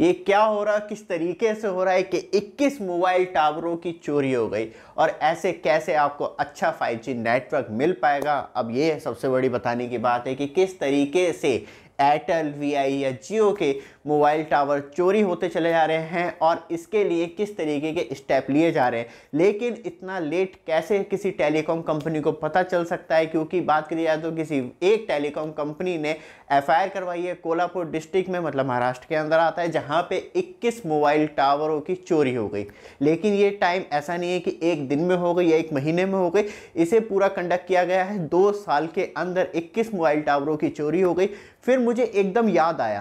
ये क्या हो रहा है किस तरीके से हो रहा है कि 21 मोबाइल टावरों की चोरी हो गई और ऐसे कैसे आपको अच्छा 5G नेटवर्क मिल पाएगा अब ये सबसे बड़ी बताने की बात है कि किस तरीके से एयरटेल वी e या जियो के मोबाइल टावर चोरी होते चले जा रहे हैं और इसके लिए किस तरीके के स्टेप लिए जा रहे हैं लेकिन इतना लेट कैसे किसी टेलीकॉम कंपनी को पता चल सकता है क्योंकि बात करी जाए तो किसी एक टेलीकॉम कंपनी ने एफआईआर करवाई है कोल्हापुर डिस्ट्रिक्ट में मतलब महाराष्ट्र के अंदर आता है जहाँ पर इक्कीस मोबाइल टावरों की चोरी हो गई लेकिन ये टाइम ऐसा नहीं है कि एक दिन में हो गई या एक महीने में हो गई इसे पूरा कंडक्ट किया गया है दो साल के अंदर इक्कीस मोबाइल टावरों की चोरी हो गई फिर मुझे एकदम याद आया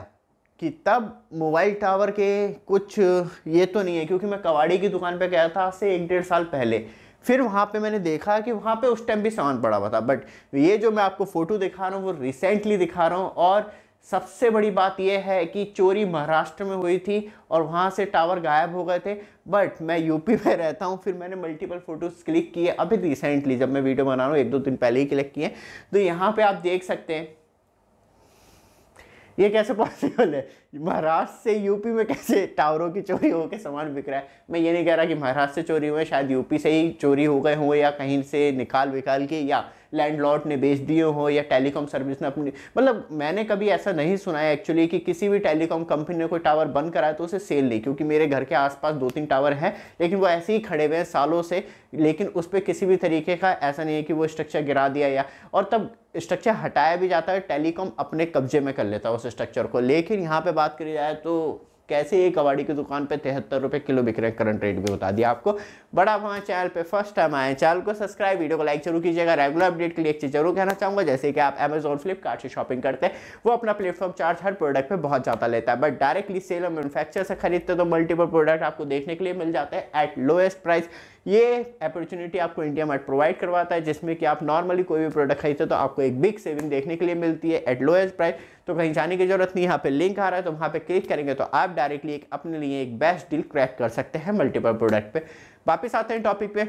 कि तब मोबाइल टावर के कुछ ये तो नहीं है क्योंकि मैं कवाड़ी की दुकान पे गया था से एक डेढ़ साल पहले फिर वहाँ पे मैंने देखा कि वहाँ पे उस टाइम भी सामान पड़ा हुआ था बट ये जो मैं आपको फ़ोटो दिखा रहा हूँ वो रिसेंटली दिखा रहा हूँ और सबसे बड़ी बात यह है कि चोरी महाराष्ट्र में हुई थी और वहाँ से टावर गायब हो गए थे बट मैं यूपी में रहता हूँ फिर मैंने मल्टीपल फ़ोटोज़ क्लिक किए अभी रिसेंटली जब मैं वीडियो बना रहा हूँ एक दो दिन पहले ही क्लिक किए तो यहाँ पे आप देख सकते हैं ये कैसे पॉसिबल है महाराष्ट्र से यूपी में कैसे टावरों की चोरी होकर सामान बिक रहा है मैं ये नहीं कह रहा कि महाराष्ट्र से चोरी हुए शायद यूपी से ही चोरी हो गए हों या कहीं से निकाल विकाल के या लैंडलॉर्ड ने बेच दिए हों या टेलीकॉम सर्विस ने अपनी मतलब मैंने कभी ऐसा नहीं सुना है एक्चुअली कि किसी भी टेलीकॉम कंपनी ने कोई टावर बंद कराया तो उसे सेल नहीं क्योंकि मेरे घर के आसपास दो तीन टावर हैं लेकिन वो ऐसे ही खड़े हुए हैं सालों से लेकिन उस पर किसी भी तरीके का ऐसा नहीं है कि वो स्ट्रक्चर गिरा दिया या और तब स्ट्रक्चर हटाया भी जाता है टेलीकॉम अपने कब्जे में कर लेता है उस स्ट्रक्चर को लेकिन यहाँ पे बात करी जाए तो कैसे एक कबाड़ी की दुकान पे तिहत्तर रुपये किलो बिक रहे करंट रेट भी बता दिया आपको बड़ा आप चैनल पे फर्स्ट टाइम आए चैनल को सब्सक्राइब वीडियो को लाइक जरूर कीजिएगा रेगुलर अपडेट के लिए एक चीज़ जरूर कहना चाहूँगा जैसे कि आप अमेजोन फ्लिपकार्ट से शॉपिंग करते हैं वो अपना प्लेटफॉर्म चार्ज हर प्रोडक्ट पर बहुत ज़्यादा लेता है बट डायरेक्टली सेल और मैनुफैक्चर से खरीदते तो मल्टीपल प्रोडक्ट आपको देखने के लिए मिल जाते हैं एट लोएस्ट प्राइस ये अपॉर्चुनिटी आपको इंडिया मार्ट प्रोवाइड करवाता है जिसमें कि आप नॉर्मली कोई भी प्रोडक्ट खरीदते हो तो आपको एक बिग सेविंग देखने के लिए मिलती है एट लोएस्ट प्राइस तो कहीं जाने की जरूरत नहीं यहाँ पे लिंक आ रहा है तो वहाँ पे क्लिक करेंगे तो आप डायरेक्टली एक अपने लिए एक बेस्ट डील क्रैक कर सकते हैं मल्टीपल प्रोडक्ट पर वापस आते हैं टॉपिक पे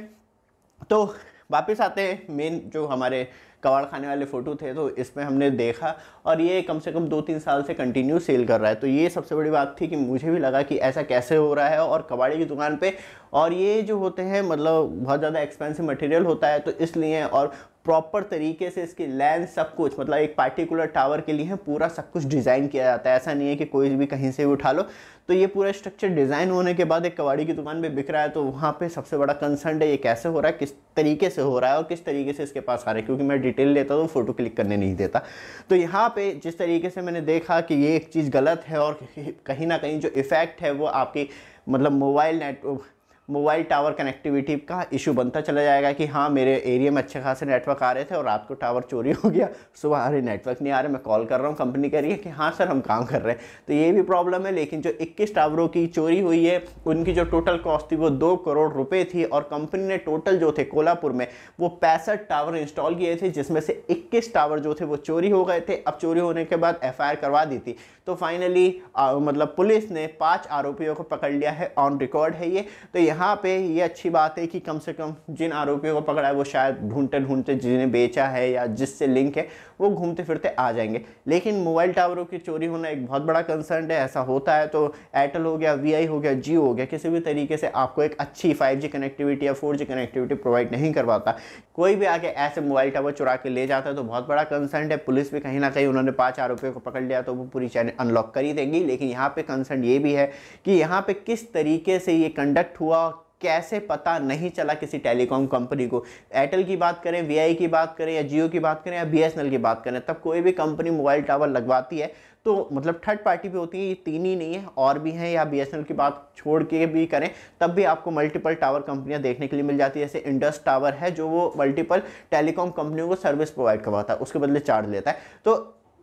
तो वापस आते हैं मेन जो हमारे कबाड़ खाने वाले फ़ोटो थे तो इसमें हमने देखा और ये कम से कम दो तीन साल से कंटिन्यू सेल कर रहा है तो ये सबसे बड़ी बात थी कि मुझे भी लगा कि ऐसा कैसे हो रहा है और कबाड़े की दुकान पर और ये जो होते हैं मतलब बहुत ज़्यादा एक्सपेंसिव मटेरियल होता है तो इसलिए और प्रॉपर तरीके से इसकी लेंस सब कुछ मतलब एक पार्टिकुलर टावर के लिए है पूरा सब कुछ डिज़ाइन किया जाता है ऐसा नहीं है कि कोई भी कहीं से भी उठा लो तो ये पूरा स्ट्रक्चर डिज़ाइन होने के बाद एक कबाड़ी की दुकान पे बिक रहा है तो वहाँ पे सबसे बड़ा कंसर्न है ये कैसे हो रहा है किस तरीके से हो रहा है और किस तरीके से इसके पास आ रहा है क्योंकि मैं डिटेल लेता तो फ़ोटो क्लिक करने नहीं देता तो यहाँ पे जिस तरीके से मैंने देखा कि ये एक चीज़ गलत है और कहीं ना कहीं जो इफ़ेक्ट है वो आपके मतलब mobile network mobile tower connectivity का इशू बनता चला जाएगा कि हाँ मेरे एरिया में अच्छे खासे नेटवर्क आ रहे थे और रात को टावर चोरी हो गया सुबह अरे नेटवर्क नहीं आ रहे मैं कॉल कर रहा हूँ कंपनी कह रही है कि हाँ सर हम काम कर रहे हैं तो ये भी प्रॉब्लम है लेकिन जो इक्कीस टावरों की चोरी हुई है उनकी जो टोटल कॉस्ट थी वो दो करोड़ रुपये थी और कंपनी ने टोटल जो थे कोल्हापुर में वो पैंसठ टावर इंस्टॉल किए थे जिसमें से इक्कीस टावर जो थे वो चोरी हो गए थे अब चोरी होने के बाद एफ करवा दी थी तो फाइनली मतलब पुलिस ने पांच आरोपियों को पकड़ लिया है ऑन रिकॉर्ड है ये तो यहाँ पर ये अच्छी बात है कि कम से कम जिन आरोपियों को पकड़ा है वो शायद ढूंढते ढूंढते जिन्हें बेचा है या जिससे लिंक है वो घूमते फिरते आ जाएंगे लेकिन मोबाइल टावरों की चोरी होना एक बहुत बड़ा कंसर्न है ऐसा होता है तो एयरटेल हो गया वी हो गया जियो हो गया किसी भी तरीके से आपको एक अच्छी फाइव कनेक्टिविटी या फोर कनेक्टिविटी प्रोवाइड नहीं करवाता कोई भी आगे ऐसे मोबाइल टावर चुरा के ले जाता है तो तो बहुत बड़ा कंसर्न है पुलिस भी कहीं ना कहीं उन्होंने पाँच आरोपियों को पकड़ लिया तो वो पूरी चैन अनलॉक कर ही देंगी लेकिन यहाँ पे कंसर्न ये भी है कि यहाँ पे किस तरीके से ये कंडक्ट हुआ कैसे पता नहीं चला किसी टेलीकॉम कंपनी को एयरटेल की बात करें वी की बात करें या जियो की बात करें या बी की बात करें तब कोई भी कंपनी मोबाइल टावर लगवाती है तो मतलब थर्ड पार्टी भी होती है ये तीन ही नहीं है और भी हैं या बी की बात छोड़ के भी करें तब भी आपको मल्टीपल टावर कंपनियां देखने के लिए मिल जाती है जैसे इंडस टावर है जो वो मल्टीपल टेलीकॉम कंपनियों को सर्विस प्रोवाइड करवाता है उसके बदले चार्ज लेता है तो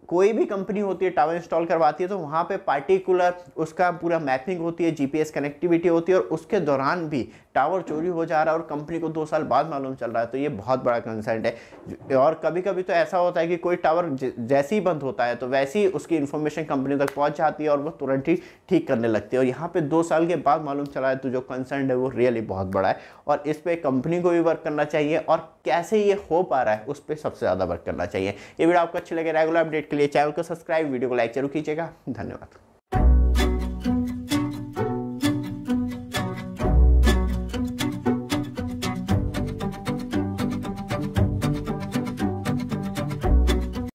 कोई भी कंपनी होती है टावर इंस्टॉल करवाती है तो वहाँ पे पार्टिकुलर उसका पूरा मैपिंग होती है जीपीएस कनेक्टिविटी होती है और उसके दौरान भी टावर चोरी हो जा रहा है और कंपनी को दो साल बाद मालूम चल रहा है तो ये बहुत बड़ा कंसर्न है और कभी कभी तो ऐसा होता है कि कोई टावर जैसे ही बंद होता है तो वैसे ही उसकी इन्फॉर्मेशन कंपनी तक पहुँच जाती है और वो तुरंत ही ठीक करने लगती है और यहाँ पर दो साल के बाद मालूम चला है तो जो कंसर्न है वो रियली बहुत बड़ा है और इस पर कंपनी को भी वर्क करना चाहिए और कैसे ये हो पा रहा है उस पर सबसे ज़्यादा वर्क करना चाहिए ये वीडियो आपको अच्छी लगे रेगुलर अपडेट लिए चैनल को सब्सक्राइब वीडियो को लाइक जरूर कीजिएगा धन्यवाद